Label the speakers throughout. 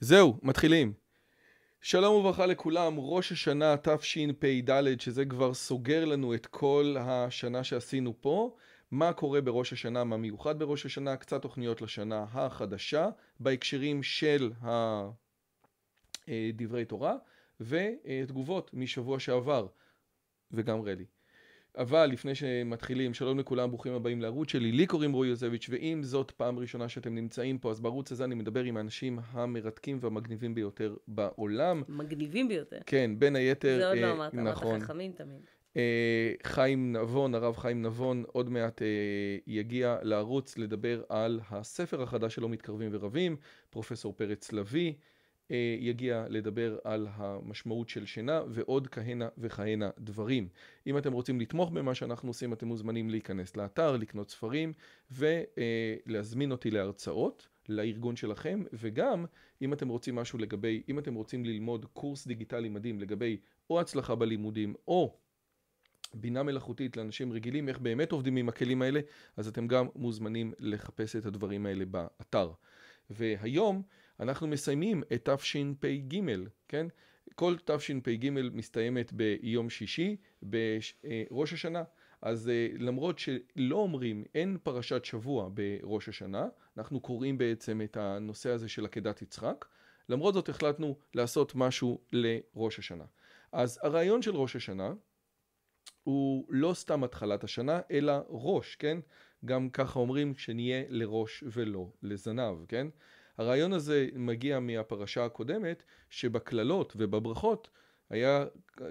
Speaker 1: זהו, מתחילים. שלום וברכה לכולם, ראש השנה תשפ"ד, שזה כבר סוגר לנו את כל השנה שעשינו פה. מה קורה בראש השנה, מה מיוחד בראש השנה, קצת תוכניות לשנה החדשה, בהקשרים של אה, דברי תורה, ותגובות אה, משבוע שעבר, וגם רלי. אבל לפני שמתחילים, שלום לכולם, ברוכים הבאים לערוץ שלי, לי קוראים רועי יוזביץ', ואם זאת פעם ראשונה שאתם נמצאים פה, אז בערוץ הזה אני מדבר עם האנשים המרתקים והמגניבים ביותר בעולם.
Speaker 2: מגניבים ביותר.
Speaker 1: כן, בין היתר, זה עוד לא אה, לא אמרת, נכון. אמרת חכמים תמיד. אה, חיים נבון, הרב חיים נבון, עוד מעט אה, יגיע לערוץ לדבר על הספר החדש שלו, מתקרבים ורבים, פרופסור פרץ לביא. אה, יגיע לדבר על המשמעות של שינה ועוד כהנה וכהנה דברים. אם אתם רוצים לתמוך במה שאנחנו עושים, אתם מוזמנים להיכנס לאתר, לקנות ספרים ולהזמין אה, אותי להרצאות. לארגון שלכם, וגם אם אתם רוצים משהו לגבי, אם אתם רוצים ללמוד קורס דיגיטלי מדהים לגבי או הצלחה בלימודים או בינה מלאכותית לאנשים רגילים, איך באמת עובדים עם הכלים האלה, אז אתם גם מוזמנים לחפש את הדברים האלה באתר. והיום אנחנו מסיימים את תשפ"ג, כן? כל תשפ"ג מסתיימת ביום שישי, בראש אה, השנה. אז אה, למרות שלא אומרים, אין פרשת שבוע בראש השנה, אנחנו קוראים בעצם את הנושא הזה של עקדת יצחק, למרות זאת החלטנו לעשות משהו לראש השנה. אז הרעיון של ראש השנה הוא לא סתם התחלת השנה, אלא ראש, כן? גם ככה אומרים שנהיה לראש ולא לזנב, כן? הרעיון הזה מגיע מהפרשה הקודמת, שבקללות ובברכות היה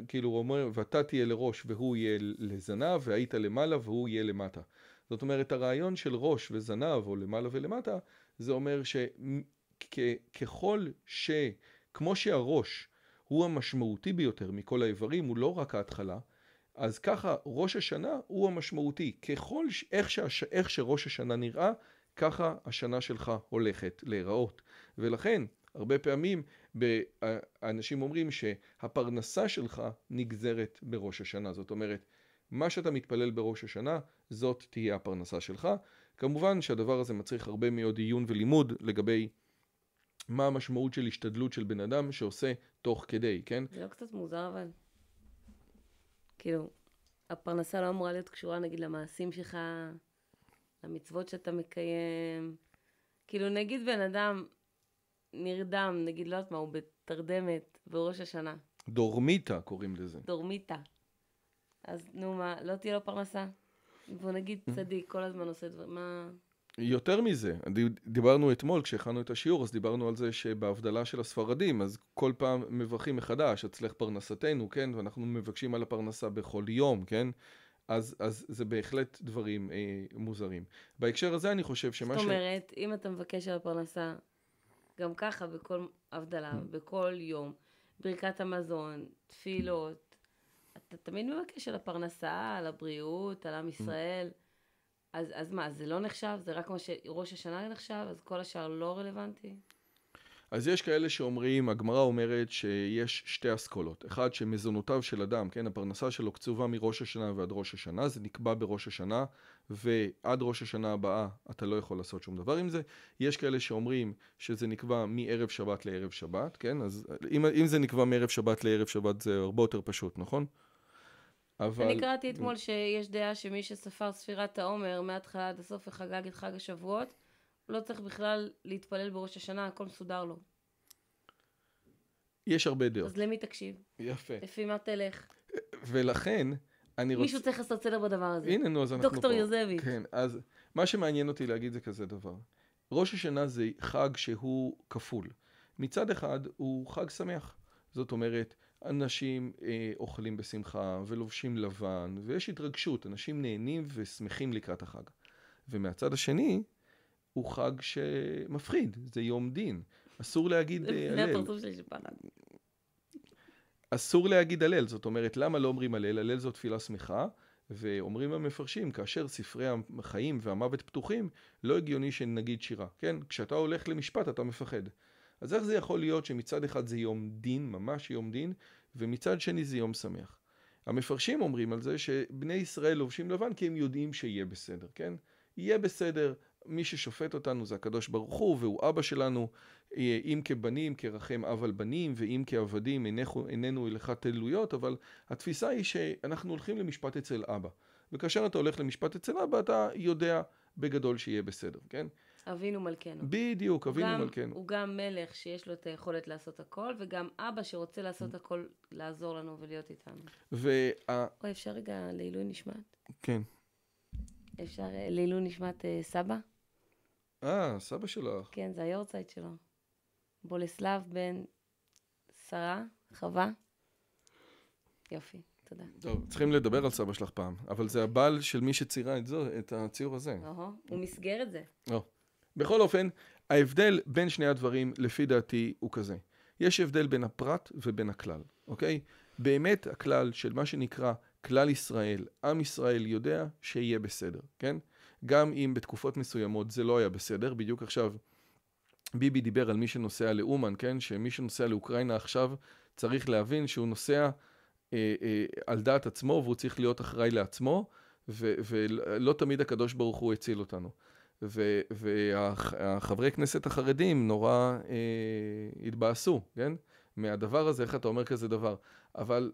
Speaker 1: כאילו הוא אומר ואתה תהיה לראש והוא יהיה לזנב והיית למעלה והוא יהיה למטה. זאת אומרת הרעיון של ראש וזנב או למעלה ולמטה זה אומר שככל ש... כמו שהראש הוא המשמעותי ביותר מכל האיברים, הוא לא רק ההתחלה, אז ככה ראש השנה הוא המשמעותי. ככל, ש... איך, ש... איך שראש השנה נראה, ככה השנה שלך הולכת להיראות. ולכן, הרבה פעמים אה, אנשים אומרים שהפרנסה שלך נגזרת בראש השנה. זאת אומרת, מה שאתה מתפלל בראש השנה, זאת תהיה הפרנסה שלך. כמובן שהדבר הזה מצריך הרבה מאוד עיון ולימוד לגבי מה המשמעות של השתדלות של בן אדם שעושה תוך כדי, כן? זה לא
Speaker 2: קצת מוזר אבל. כאילו, הפרנסה לא אמורה להיות קשורה נגיד למעשים שלך למצוות שאתה מקיים. כאילו, נגיד בן אדם נרדם, נגיד, לא יודעת מה, הוא בתרדמת בראש השנה.
Speaker 1: דורמיטה קוראים לזה.
Speaker 2: דורמיטה. אז נו מה, לא תהיה לו פרנסה? בוא נגיד אה. צדיק, כל הזמן עושה דברים, מה...
Speaker 1: יותר מזה, דיברנו אתמול כשהכנו את השיעור, אז דיברנו על זה שבהבדלה של הספרדים, אז כל פעם מברכים מחדש, אצלך פרנסתנו, כן? ואנחנו מבקשים על הפרנסה בכל יום, כן? אז, אז זה בהחלט דברים אה, מוזרים. בהקשר הזה אני חושב שמה ש... זאת אומרת,
Speaker 2: ש... אם אתה מבקש על הפרנסה, גם ככה בכל הבדלה, mm. בכל יום, ברכת המזון, תפילות, אתה תמיד מבקש על הפרנסה, על הבריאות, על עם mm. ישראל. Mm. אז, אז מה, זה לא נחשב? זה רק מה שראש השנה נחשב? אז כל השאר לא רלוונטי?
Speaker 1: אז יש כאלה שאומרים, הגמרא אומרת שיש שתי אסכולות. אחד, שמזונותיו של אדם, כן, הפרנסה שלו קצובה מראש השנה ועד ראש השנה, זה נקבע בראש השנה, ועד ראש השנה הבאה אתה לא יכול לעשות שום דבר עם זה. יש כאלה שאומרים שזה נקבע מערב שבת לערב שבת, כן? אז אם, אם זה נקבע מערב שבת לערב שבת זה הרבה יותר פשוט, נכון? אבל... אני קראתי אתמול
Speaker 2: שיש דעה שמי שספר ספירת העומר מההתחלה עד הסוף וחגג את חג השבועות, לא צריך בכלל להתפלל בראש השנה, הכל מסודר לו.
Speaker 1: יש הרבה דעות. אז למי תקשיב? יפה.
Speaker 2: לפי מה תלך?
Speaker 1: ולכן, אני רוצה... מישהו
Speaker 2: צריך לעשות סדר בדבר הזה. הנה, נו, אז אנחנו פה. דוקטור יוזביץ'.
Speaker 1: כן, אז מה שמעניין אותי להגיד זה כזה דבר. ראש השנה זה חג שהוא כפול. מצד אחד, הוא חג שמח. זאת אומרת, אנשים אה, אוכלים בשמחה ולובשים לבן, ויש התרגשות, אנשים נהנים ושמחים לקראת החג. ומהצד השני, הוא חג שמפחיד, זה יום דין. אסור להגיד אה, הלל. אסור להגיד הלל, זאת אומרת, למה לא אומרים הלל? הלל זו תפילה שמחה, ואומרים המפרשים, כאשר ספרי החיים והמוות פתוחים, לא הגיוני שנגיד שירה, כן? כשאתה הולך למשפט אתה מפחד. אז איך זה יכול להיות שמצד אחד זה יום דין, ממש יום דין, ומצד שני זה יום שמח? המפרשים אומרים על זה שבני ישראל לובשים לבן כי הם יודעים שיהיה בסדר, כן? יהיה בסדר, מי ששופט אותנו זה הקדוש ברוך הוא, והוא אבא שלנו, אה, אם כבנים, כרחם אב על בנים, ואם כעבדים, איננו, איננו הלכת תלויות, אבל התפיסה היא שאנחנו הולכים למשפט אצל אבא. וכאשר אתה הולך למשפט אצל אבא, אתה יודע בגדול שיהיה בסדר, כן?
Speaker 2: אבינו מלכנו.
Speaker 1: בדיוק, אבינו גם, מלכנו. הוא
Speaker 2: גם מלך שיש לו את היכולת לעשות הכל, וגם אבא שרוצה לעשות mm. הכל, לעזור לנו ולהיות איתנו. וה... אוי, אפשר רגע לעילוי נשמת? כן. אפשר אה, לעילוי נשמת אה, סבא?
Speaker 1: אה, סבא שלך.
Speaker 2: כן, זה היורצייט שלו. בולסלב בן שרה, חווה. יופי, תודה.
Speaker 1: טוב, צריכים לדבר על סבא שלך פעם, אבל זה הבעל של מי שציירה את, זו, את הציור הזה.
Speaker 2: אהו, הוא מסגר את זה.
Speaker 1: או. לא. בכל אופן, ההבדל בין שני הדברים, לפי דעתי, הוא כזה. יש הבדל בין הפרט ובין הכלל, אוקיי? באמת הכלל של מה שנקרא כלל ישראל, עם ישראל יודע שיהיה בסדר, כן? גם אם בתקופות מסוימות זה לא היה בסדר. בדיוק עכשיו ביבי דיבר על מי שנוסע לאומן, כן? שמי שנוסע לאוקראינה עכשיו צריך להבין שהוא נוסע אה, אה, על דעת עצמו והוא צריך להיות אחראי לעצמו, ו, ולא תמיד הקדוש ברוך הוא הציל אותנו. ו, והחברי כנסת החרדים נורא אה, התבאסו, כן? מהדבר הזה, איך אתה אומר כזה דבר? אבל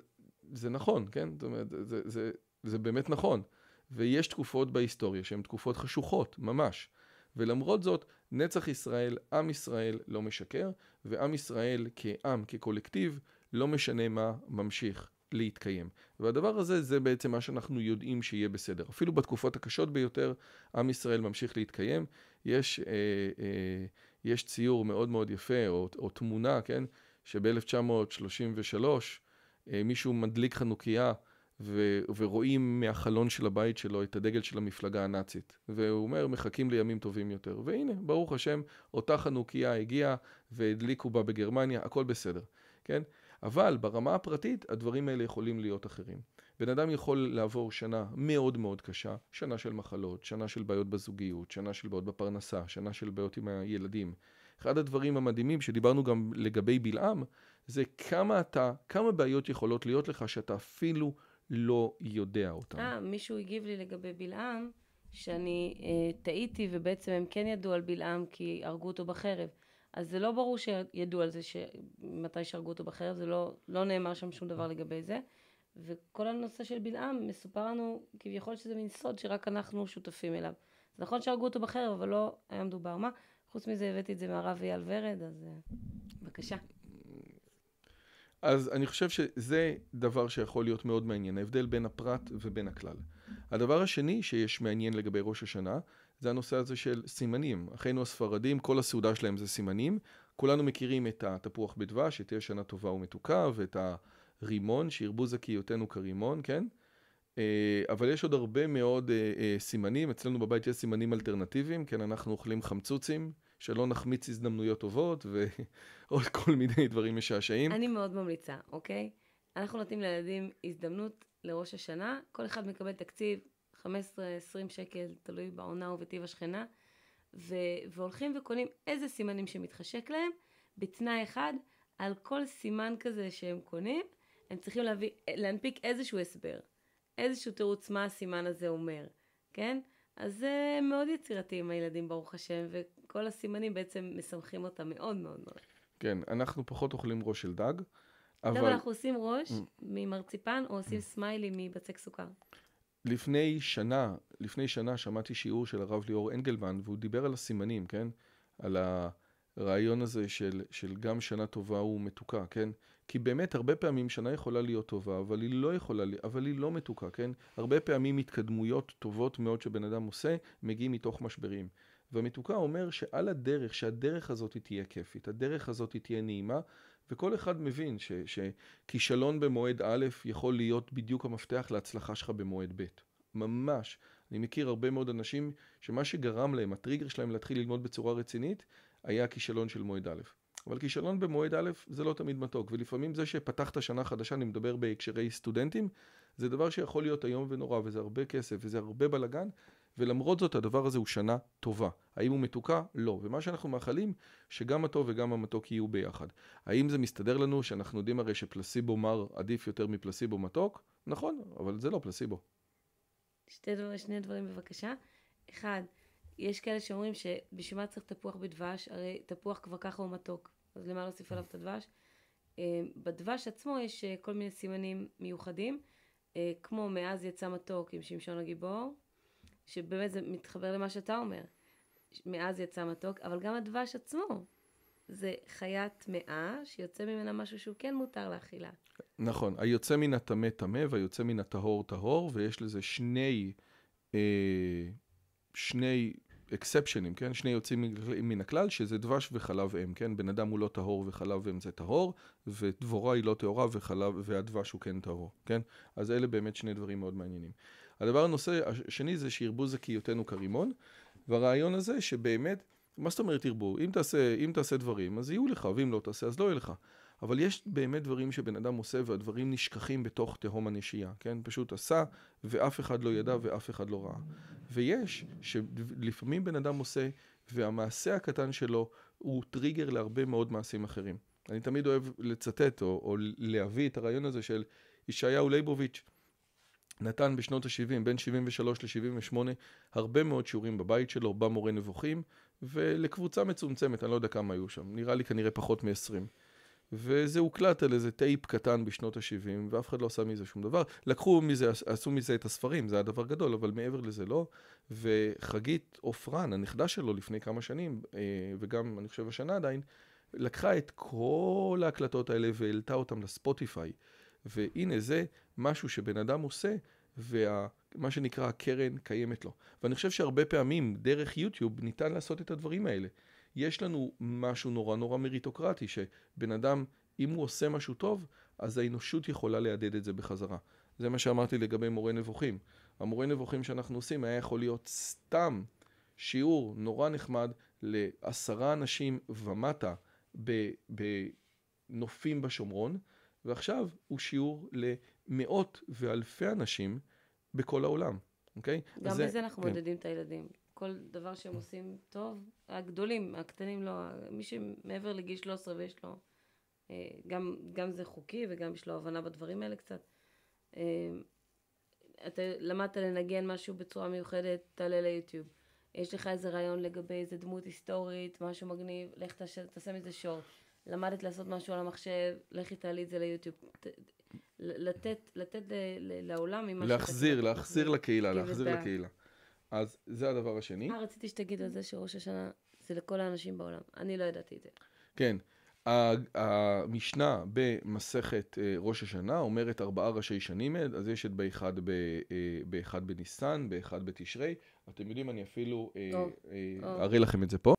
Speaker 1: זה נכון, כן? זאת אומרת, זה, זה, זה, זה באמת נכון. ויש תקופות בהיסטוריה שהן תקופות חשוכות, ממש. ולמרות זאת, נצח ישראל, עם ישראל לא משקר, ועם ישראל כעם, כקולקטיב, לא משנה מה, ממשיך להתקיים. והדבר הזה, זה בעצם מה שאנחנו יודעים שיהיה בסדר. אפילו בתקופות הקשות ביותר, עם ישראל ממשיך להתקיים. יש, אה, אה, יש ציור מאוד מאוד יפה, או, או תמונה, כן, שב-1933 אה, מישהו מדליק חנוכיה ו- ורואים מהחלון של הבית שלו את הדגל של המפלגה הנאצית. והוא אומר, מחכים לימים טובים יותר. והנה, ברוך השם, אותה חנוכיה הגיעה והדליקו בה בגרמניה, הכל בסדר, כן? אבל ברמה הפרטית, הדברים האלה יכולים להיות אחרים. בן אדם יכול לעבור שנה מאוד מאוד קשה, שנה של מחלות, שנה של בעיות בזוגיות, שנה של בעיות בפרנסה, שנה של בעיות עם הילדים. אחד הדברים המדהימים שדיברנו גם לגבי בלעם, זה כמה אתה, כמה בעיות יכולות להיות לך שאתה אפילו לא יודע אותם.
Speaker 2: אה, מישהו הגיב לי לגבי בלעם, שאני אה, טעיתי, ובעצם הם כן ידעו על בלעם כי הרגו אותו בחרב. אז זה לא ברור שידעו על זה, מתי שהרגו אותו בחרב, זה לא, לא נאמר שם שום דבר לגבי זה. וכל הנושא של בלעם, מסופר לנו כביכול שזה מין סוד שרק אנחנו שותפים אליו. זה נכון שהרגו אותו בחרב, אבל לא היה מדובר מה. חוץ מזה הבאתי את זה מהרב אייל ורד, אז אה, בבקשה.
Speaker 1: אז אני חושב שזה דבר שיכול להיות מאוד מעניין, ההבדל בין הפרט ובין הכלל. הדבר השני שיש מעניין לגבי ראש השנה, זה הנושא הזה של סימנים. אחינו הספרדים, כל הסעודה שלהם זה סימנים. כולנו מכירים את התפוח בדבש, שתהיה שנה טובה ומתוקה, ואת הרימון, שירבו זכיותנו כרימון, כן? אה, אבל יש עוד הרבה מאוד אה, אה, סימנים, אצלנו בבית יש סימנים אלטרנטיביים, כן, אנחנו אוכלים חמצוצים. שלא נחמיץ הזדמנויות טובות, ועוד כל מיני דברים משעשעים. אני
Speaker 2: מאוד ממליצה, אוקיי? אנחנו נותנים לילדים הזדמנות לראש השנה, כל אחד מקבל תקציב, 15-20 שקל, תלוי בעונה ובטיב השכנה, ו- והולכים וקונים איזה סימנים שמתחשק להם, בתנאי אחד, על כל סימן כזה שהם קונים, הם צריכים להביא, להנפיק איזשהו הסבר, איזשהו תירוץ מה הסימן הזה אומר, כן? אז זה אה, מאוד יצירתי עם הילדים, ברוך השם, ו- כל הסימנים בעצם מסמכים אותה מאוד מאוד מאוד.
Speaker 1: כן, אנחנו פחות אוכלים ראש של דג, אבל... אבל אנחנו עושים ראש mm.
Speaker 2: ממרציפן או עושים mm. סמיילי מבצק סוכר.
Speaker 1: לפני שנה, לפני שנה שמעתי שיעור של הרב ליאור אנגלמן, והוא דיבר על הסימנים, כן? על הרעיון הזה של, של גם שנה טובה ומתוקה, כן? כי באמת, הרבה פעמים שנה יכולה להיות טובה, אבל היא לא יכולה, אבל היא לא מתוקה, כן? הרבה פעמים התקדמויות טובות מאוד שבן אדם עושה, מגיעים מתוך משברים. והמתוקה אומר שעל הדרך, שהדרך הזאת תהיה כיפית, הדרך הזאת תהיה נעימה, וכל אחד מבין ש, שכישלון במועד א' יכול להיות בדיוק המפתח להצלחה שלך במועד ב'. ממש. אני מכיר הרבה מאוד אנשים שמה שגרם להם, הטריגר שלהם להתחיל ללמוד בצורה רצינית, היה כישלון של מועד א'. אבל כישלון במועד א' זה לא תמיד מתוק, ולפעמים זה שפתחת שנה חדשה, אני מדבר בהקשרי סטודנטים, זה דבר שיכול להיות איום ונורא, וזה הרבה כסף, וזה הרבה בלאגן, ולמרות זאת הדבר הזה הוא שנה טובה. האם הוא מתוקה? לא. ומה שאנחנו מאחלים, שגם הטוב וגם המתוק יהיו ביחד. האם זה מסתדר לנו שאנחנו יודעים הרי שפלסיבו מר עדיף יותר מפלסיבו מתוק? נכון, אבל זה לא פלסיבו.
Speaker 2: שתי דבר, שני דברים בבקשה. אחד, יש כאלה שאומרים שבשביל מה צריך תפוח בדבש? הרי תפוח כבר ככה הוא מתוק, אז למה להוסיף עליו את הדבש? אה, בדבש עצמו יש אה, כל מיני סימנים מיוחדים, אה, כמו מאז יצא מתוק עם שמשון הגיבור, שבאמת זה מתחבר למה שאתה אומר. מאז יצא מתוק, אבל גם הדבש עצמו. זה חיה טמאה, שיוצא ממנה משהו שהוא כן מותר לאכילה.
Speaker 1: נכון, היוצא מן הטמא טמא והיוצא מן הטהור טהור, ויש לזה שני, אה, שני אקספשנים, כן? שני יוצאים מן הכלל, שזה דבש וחלב אם, כן? בן אדם הוא לא טהור וחלב אם זה טהור, ודבורה היא לא טהורה וחלב, והדבש הוא כן טהור, כן? אז אלה באמת שני דברים מאוד מעניינים. הדבר הנושא השני זה שירבו זכיותנו כרימון, והרעיון הזה שבאמת, מה זאת אומרת ירבו? אם תעשה, אם תעשה דברים, אז יהיו לך, ואם לא תעשה, אז לא יהיה לך. אבל יש באמת דברים שבן אדם עושה והדברים נשכחים בתוך תהום הנשייה, כן? פשוט עשה ואף אחד לא ידע ואף אחד לא ראה. ויש שלפעמים בן אדם עושה והמעשה הקטן שלו הוא טריגר להרבה מאוד מעשים אחרים. אני תמיד אוהב לצטט או, או להביא את הרעיון הזה של ישעיהו ליבוביץ', נתן בשנות ה-70, בין 73 ל-78, הרבה מאוד שיעורים בבית שלו, במורה נבוכים, ולקבוצה מצומצמת, אני לא יודע כמה היו שם, נראה לי כנראה פחות מ-20. וזה הוקלט על איזה טייפ קטן בשנות ה-70, ואף אחד לא עשה מזה שום דבר. לקחו מזה, עשו מזה את הספרים, זה היה דבר גדול, אבל מעבר לזה לא. וחגית עופרן, הנכדה שלו לפני כמה שנים, אה, וגם, אני חושב, השנה עדיין, לקחה את כל ההקלטות האלה והעלתה אותן לספוטיפיי. והנה זה משהו שבן אדם עושה, ומה שנקרא הקרן קיימת לו. ואני חושב שהרבה פעמים דרך יוטיוב ניתן לעשות את הדברים האלה. יש לנו משהו נורא נורא מריטוקרטי, שבן אדם, אם הוא עושה משהו טוב, אז האנושות יכולה להדהד את זה בחזרה. זה מה שאמרתי לגבי מורה נבוכים. המורה נבוכים שאנחנו עושים היה יכול להיות סתם שיעור נורא נחמד לעשרה אנשים ומטה בנופים בשומרון, ועכשיו הוא שיעור ל... מאות ואלפי אנשים בכל העולם, אוקיי? גם בזה אנחנו כן. מודדים
Speaker 2: את הילדים. כל דבר שהם עושים טוב, הגדולים, הקטנים לא, מי שמעבר לגיל 13 ויש לו, אה, גם, גם זה חוקי וגם יש לו הבנה בדברים האלה קצת. אה, אתה למדת לנגן משהו בצורה מיוחדת, תעלה ליוטיוב. יש לך איזה רעיון לגבי איזה דמות היסטורית, משהו מגניב, לך תעשה מזה שור. למדת לעשות משהו על המחשב, לכי תעלי את זה ליוטיוב. לתת, לתת לעולם ממה שאתה... להחזיר, להחזיר
Speaker 1: לקהילה, כן, להחזיר לקהילה. אז זה הדבר השני. מה
Speaker 2: אה, רציתי שתגיד על זה שראש השנה זה לכל האנשים בעולם? אני לא ידעתי את זה.
Speaker 1: כן. המשנה במסכת אה, ראש השנה אומרת ארבעה ראשי שנים, אה, אז יש את באחד, ב, באחד בניסן, באחד בתשרי. אתם יודעים, אני אפילו אראה לכם את זה פה.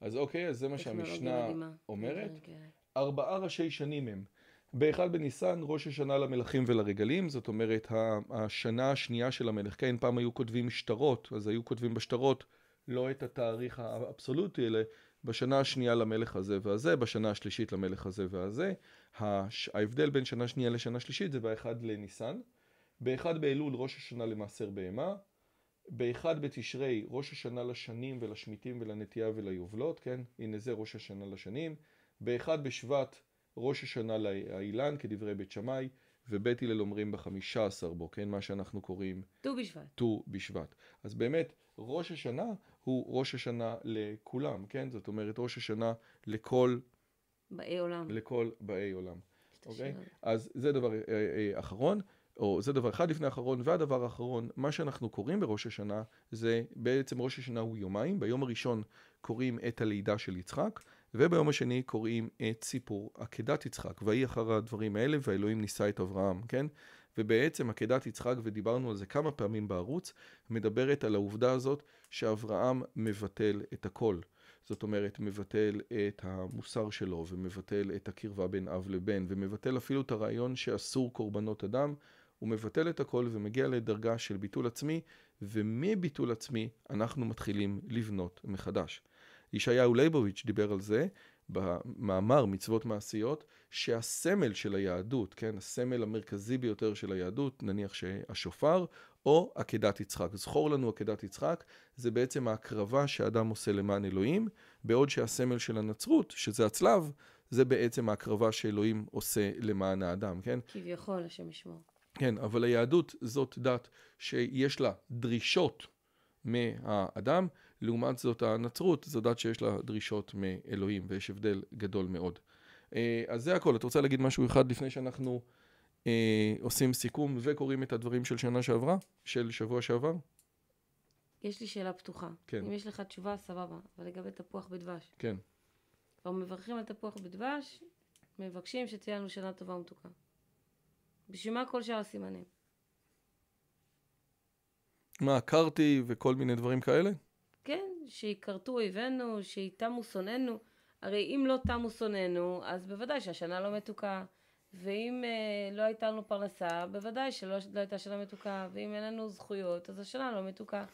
Speaker 1: אז אוקיי, אז זה מה שהמשנה אומרת. כן, כן. ארבעה ראשי שנים הם. באחד בניסן ראש השנה למלכים ולרגלים, זאת אומרת השנה השנייה של המלך, כן פעם היו כותבים שטרות, אז היו כותבים בשטרות לא את התאריך האבסולוטי, אלא בשנה השנייה למלך הזה והזה, בשנה השלישית למלך הזה והזה. הש... ההבדל בין שנה שנייה לשנה שלישית זה באחד לניסן, באחד באלול ראש השנה למעשר בהמה, באחד בתשרי ראש השנה לשנים ולשמיטים ולנטייה וליובלות, כן? הנה זה ראש השנה לשנים, באחד בשבט ראש השנה לאילן כדברי בית שמאי, ובית הלל אומרים בחמישה עשר בו, כן? מה שאנחנו קוראים... ט"ו בשבט. ט"ו בשבט. אז באמת, ראש השנה הוא ראש השנה לכולם, כן? זאת אומרת, ראש השנה לכל...
Speaker 2: באי עולם.
Speaker 1: לכל באי עולם. אוקיי? Okay? אז זה דבר אה, אה, אחרון. או זה דבר אחד לפני האחרון, והדבר האחרון, מה שאנחנו קוראים בראש השנה, זה בעצם ראש השנה הוא יומיים, ביום הראשון קוראים את הלידה של יצחק, וביום השני קוראים את סיפור עקדת יצחק, ויהי אחר הדברים האלה, והאלוהים נישא את אברהם, כן? ובעצם עקדת יצחק, ודיברנו על זה כמה פעמים בערוץ, מדברת על העובדה הזאת שאברהם מבטל את הכל. זאת אומרת, מבטל את המוסר שלו, ומבטל את הקרבה בין אב לבן, ומבטל אפילו את הרעיון שאסור קורבנות אדם, הוא מבטל את הכל ומגיע לדרגה של ביטול עצמי, ומביטול עצמי אנחנו מתחילים לבנות מחדש. ישעיהו ליבוביץ' דיבר על זה במאמר מצוות מעשיות, שהסמל של היהדות, כן, הסמל המרכזי ביותר של היהדות, נניח שהשופר, או עקדת יצחק. זכור לנו עקדת יצחק, זה בעצם ההקרבה שאדם עושה למען אלוהים, בעוד שהסמל של הנצרות, שזה הצלב, זה בעצם ההקרבה שאלוהים עושה למען האדם, כן?
Speaker 2: כביכול, השם ישמור.
Speaker 1: כן, אבל היהדות זאת דת שיש לה דרישות מהאדם, לעומת זאת הנצרות זו דת שיש לה דרישות מאלוהים, ויש הבדל גדול מאוד. אה, אז זה הכל. את רוצה להגיד משהו אחד לפני שאנחנו אה, עושים סיכום וקוראים את הדברים של שנה שעברה? של שבוע שעבר?
Speaker 2: יש לי שאלה פתוחה. כן. אם יש לך תשובה, סבבה. אבל לגבי תפוח בדבש. כן. כבר מברכים על תפוח בדבש, מבקשים שתהיה לנו שנה טובה ומתוקה. בשביל מה כל שאר הסימנים?
Speaker 1: מה, קרתי וכל מיני דברים כאלה?
Speaker 2: שיכרתו אויבינו, שיתמו שונאינו. הרי אם לא תמו שונאינו, אז בוודאי שהשנה לא מתוקה. ואם אה, לא הייתה לנו פרנסה, בוודאי שלא לא הייתה שנה מתוקה. ואם אין לנו זכויות, אז השנה לא מתוקה.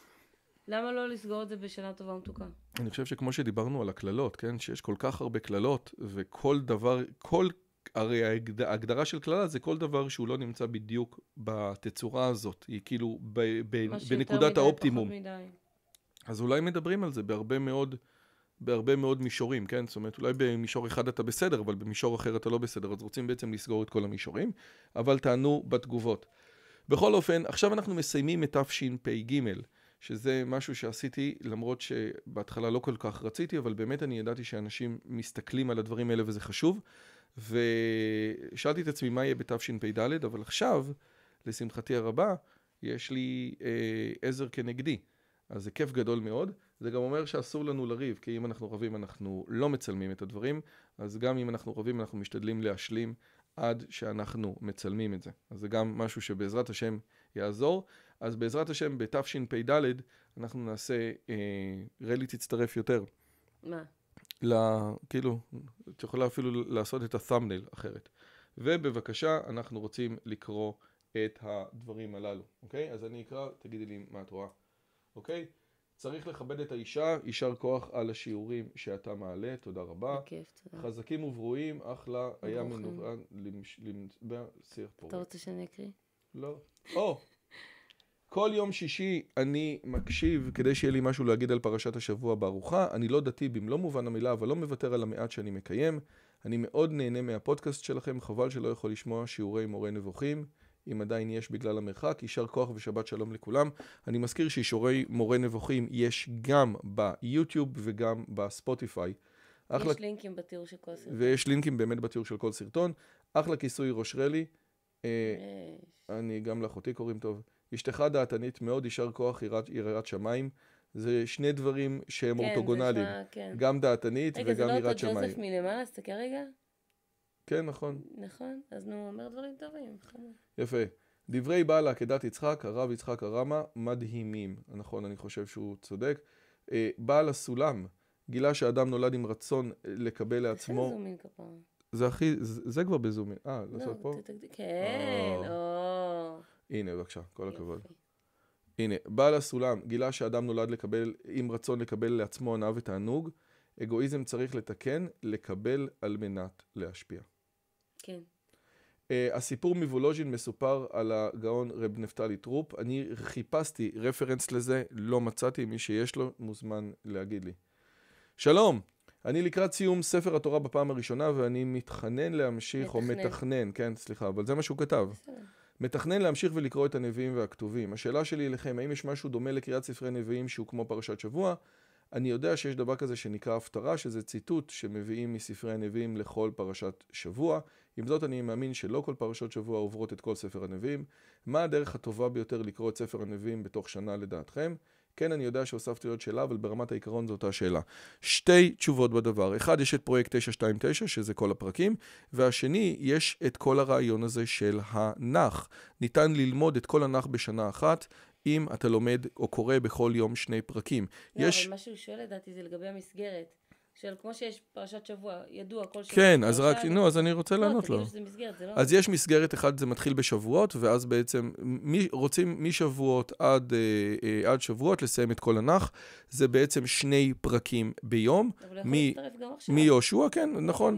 Speaker 2: למה לא לסגור את זה בשנה טובה ומתוקה?
Speaker 1: אני חושב שכמו שדיברנו על הקללות, כן? שיש כל כך הרבה קללות, וכל דבר, כל... הרי ההגדרה של קללה זה כל דבר שהוא לא נמצא בדיוק בתצורה הזאת. היא כאילו ב, ב, בנקודת מדי, האופטימום. משהו יותר מדי, פחות מדי. אז אולי מדברים על זה בהרבה מאוד, בהרבה מאוד מישורים, כן? זאת אומרת, אולי במישור אחד אתה בסדר, אבל במישור אחר אתה לא בסדר, אז רוצים בעצם לסגור את כל המישורים, אבל תענו בתגובות. בכל אופן, עכשיו אנחנו מסיימים את תשפ"ג, שזה משהו שעשיתי למרות שבהתחלה לא כל כך רציתי, אבל באמת אני ידעתי שאנשים מסתכלים על הדברים האלה וזה חשוב. ושאלתי את עצמי מה יהיה בתשפ"ד, אבל עכשיו, לשמחתי הרבה, יש לי אה, עזר כנגדי. אז זה כיף גדול מאוד. זה גם אומר שאסור לנו לריב, כי אם אנחנו רבים אנחנו לא מצלמים את הדברים, אז גם אם אנחנו רבים אנחנו משתדלים להשלים עד שאנחנו מצלמים את זה. אז זה גם משהו שבעזרת השם יעזור. אז בעזרת השם בתשפ"ד אנחנו נעשה, אה, רלי תצטרף יותר. מה? ל... כאילו, את יכולה אפילו לעשות את ה-thumbnail אחרת. ובבקשה, אנחנו רוצים לקרוא את הדברים הללו, אוקיי? אז אני אקרא, תגידי לי מה את רואה. אוקיי? צריך לכבד את האישה, יישר כוח על השיעורים שאתה מעלה, תודה רבה. בכיף, תודה. חזקים וברואים, אחלה, היה מנוגן למצבע שיח פורק. אתה רוצה שאני
Speaker 2: אקריא? לא.
Speaker 1: או! כל יום שישי אני מקשיב כדי שיהיה לי משהו להגיד על פרשת השבוע בארוחה. אני לא דתי במלוא מובן המילה, אבל לא מוותר על המעט שאני מקיים. אני מאוד נהנה מהפודקאסט שלכם, חבל שלא יכול לשמוע שיעורי מורה נבוכים. אם עדיין יש בגלל המרחק. יישר כוח ושבת שלום לכולם. אני מזכיר שאישורי מורה נבוכים יש גם ביוטיוב וגם בספוטיפיי. אחלה... יש לינקים בתיאור של כל סרטון. ויש לינקים באמת בתיאור של כל סרטון. אחלה כיסוי ראש רלי. אה, אני גם לאחותי קוראים טוב. אשתך דעתנית מאוד, יישר כוח, יראת שמיים. זה שני דברים שהם כן, אורתוגונליים. כן. גם דעתנית רגע, וגם לא יראת שמיים. רגע, זה לא אותו ג'וזף
Speaker 2: מלמעלה? תסתכל רגע. כן, נכון. נכון, אז נו, הוא אומר דברים טובים, חמור.
Speaker 1: יפה. דברי בעל עקדת יצחק, הרב יצחק הרמה, מדהימים. נכון, אני חושב שהוא צודק. אה, בעל הסולם גילה שאדם נולד עם רצון אה, לקבל
Speaker 2: לעצמו... לכן זומין כפרה.
Speaker 1: זה הכי, זה, זה כבר בזומים. אה, לא, כן, אה, לא, לעשות פה? כן,
Speaker 2: או.
Speaker 1: הנה, בבקשה, כל הכבוד. הנה, בעל הסולם גילה שאדם נולד לקבל, עם רצון לקבל לעצמו הנאה ותענוג. אגואיזם צריך לתקן, לקבל על מנת להשפיע. כן. Uh, הסיפור מוולוז'ין מסופר על הגאון רב נפתלי טרופ. אני חיפשתי רפרנס לזה, לא מצאתי. מי שיש לו מוזמן להגיד לי. שלום, אני לקראת סיום ספר התורה בפעם הראשונה, ואני מתחנן להמשיך, מתכנן. או מתכנן, כן, סליחה, אבל זה מה שהוא כתב. מתכנן להמשיך ולקרוא את הנביאים והכתובים. השאלה שלי אליכם, האם יש משהו דומה לקריאת ספרי נביאים שהוא כמו פרשת שבוע? אני יודע שיש דבר כזה שנקרא הפטרה, שזה ציטוט שמביאים מספרי הנביאים לכל פרשת שבוע. עם זאת אני מאמין שלא כל פרשות שבוע עוברות את כל ספר הנביאים. מה הדרך הטובה ביותר לקרוא את ספר הנביאים בתוך שנה לדעתכם? כן, אני יודע שהוספתי עוד שאלה, אבל ברמת העיקרון זו אותה שאלה. שתי תשובות בדבר. אחד, יש את פרויקט 929, שזה כל הפרקים, והשני, יש את כל הרעיון הזה של הנח. ניתן ללמוד את כל הנח בשנה אחת, אם אתה לומד או קורא בכל יום שני פרקים. לא, יש... אבל
Speaker 2: מה שהוא שואל לדעתי זה לגבי המסגרת. של כמו שיש פרשת שבוע, ידוע כל שבוע. כן, אז רק, נו, אז אני רוצה לא, לענות לו. לא אז יש
Speaker 1: מסגרת אחת, זה מתחיל בשבועות, ואז בעצם רוצים משבועות אה, אה, עד, שבועות לסיים את כל הנח. זה בעצם שני פרקים ביום. אבל הוא יכול להצטרף גם עכשיו. מיהושע, כן, נכון.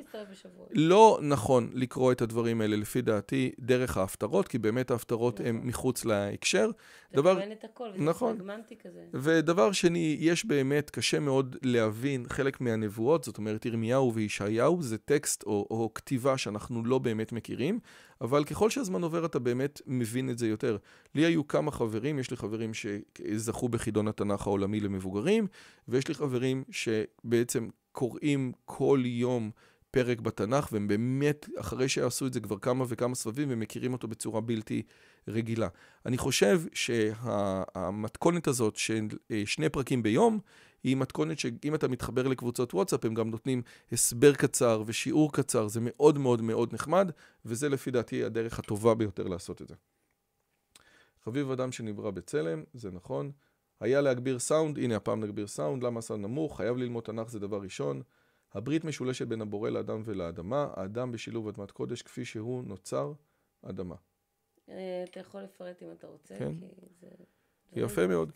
Speaker 1: לא נכון לקרוא את הדברים האלה, לפי דעתי, דרך ההפטרות, כי באמת ההפטרות הן נכון. מחוץ להקשר. דבר... אתה את הכל, וזה נכון. וזה סגמנטי כזה. ודבר שני, יש באמת, קשה מאוד להבין חלק מהנבואות, זאת אומרת, ירמיהו וישעיהו, זה טקסט או, או כתיבה שאנחנו לא באמת מכירים, אבל ככל שהזמן עובר אתה באמת מבין את זה יותר. לי היו כמה חברים, יש לי חברים שזכו בחידון התנ"ך העולמי למבוגרים, ויש לי חברים שבעצם קוראים כל יום פרק בתנ"ך, והם באמת, אחרי שעשו את זה כבר כמה וכמה סבבים, הם מכירים אותו בצורה בלתי רגילה. אני חושב שהמתכונת שה, הזאת של אה, שני פרקים ביום, היא מתכונת שאם אתה מתחבר לקבוצות וואטסאפ, הם גם נותנים הסבר קצר ושיעור קצר, זה מאוד מאוד מאוד נחמד, וזה לפי דעתי הדרך הטובה ביותר לעשות את זה. חביב אדם שנברא בצלם, זה נכון. היה להגביר סאונד, הנה הפעם נגביר סאונד, למה הסאונד נמוך, חייב ללמוד תנ"ך זה דבר ראשון. הברית משולשת בין הבורא לאדם ולאדמה, האדם בשילוב אדמת קודש כפי שהוא נוצר אדמה.
Speaker 2: אה, אתה יכול לפרט אם אתה רוצה, כן. כי זה... יפה מאוד.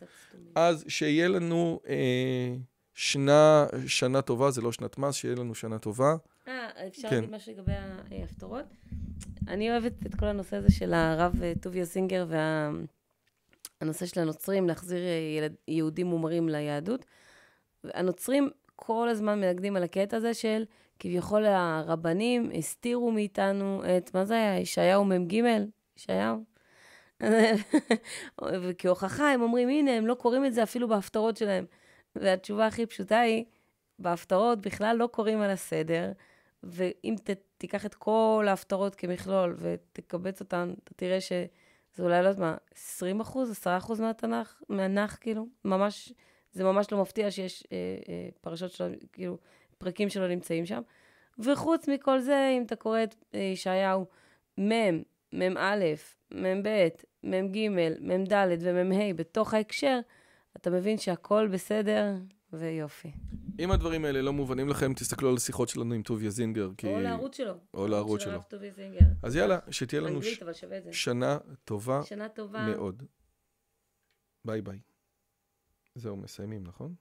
Speaker 1: אז שיהיה לנו אה, שנה, שנה טובה, זה לא שנת מס, שיהיה לנו שנה טובה.
Speaker 2: אה, אפשר כן. להגיד משהו לגבי ההפטרות? אני אוהבת את כל הנושא הזה של הרב אה, טוביה זינגר והנושא וה... של הנוצרים, להחזיר אה, ילד, יהודים מומרים ליהדות. הנוצרים כל הזמן מנגדים על הקטע הזה של כביכול הרבנים הסתירו מאיתנו את, מה זה היה? ישעיהו מ"ג? ישעיהו? וכהוכחה הם אומרים, הנה, הם לא קוראים את זה אפילו בהפטרות שלהם. והתשובה הכי פשוטה היא, בהפטרות בכלל לא קוראים על הסדר, ואם ת, תיקח את כל ההפטרות כמכלול ותקבץ אותן, אתה תראה שזה אולי, לא יודעת מה, 20 אחוז, 10 אחוז מהתנ"ך, מהנ"ך כאילו, ממש זה ממש לא מפתיע שיש אה, אה, פרשות שלא, כאילו, פרקים שלא נמצאים שם. וחוץ מכל זה, אם אתה קורא את אה, ישעיהו מ', מ"א, מ"ב, מ"ג, מ"ד ומ"ה בתוך ההקשר, אתה מבין שהכל בסדר ויופי.
Speaker 1: אם הדברים האלה לא מובנים לכם, תסתכלו על השיחות שלנו עם טוביה זינגר. כי... או לערוץ שלו. או לערוץ שלו. אז יאללה, שתהיה לנו ש... שנה טובה. שנה טובה. מאוד. ביי ביי. זהו, מסיימים, נכון?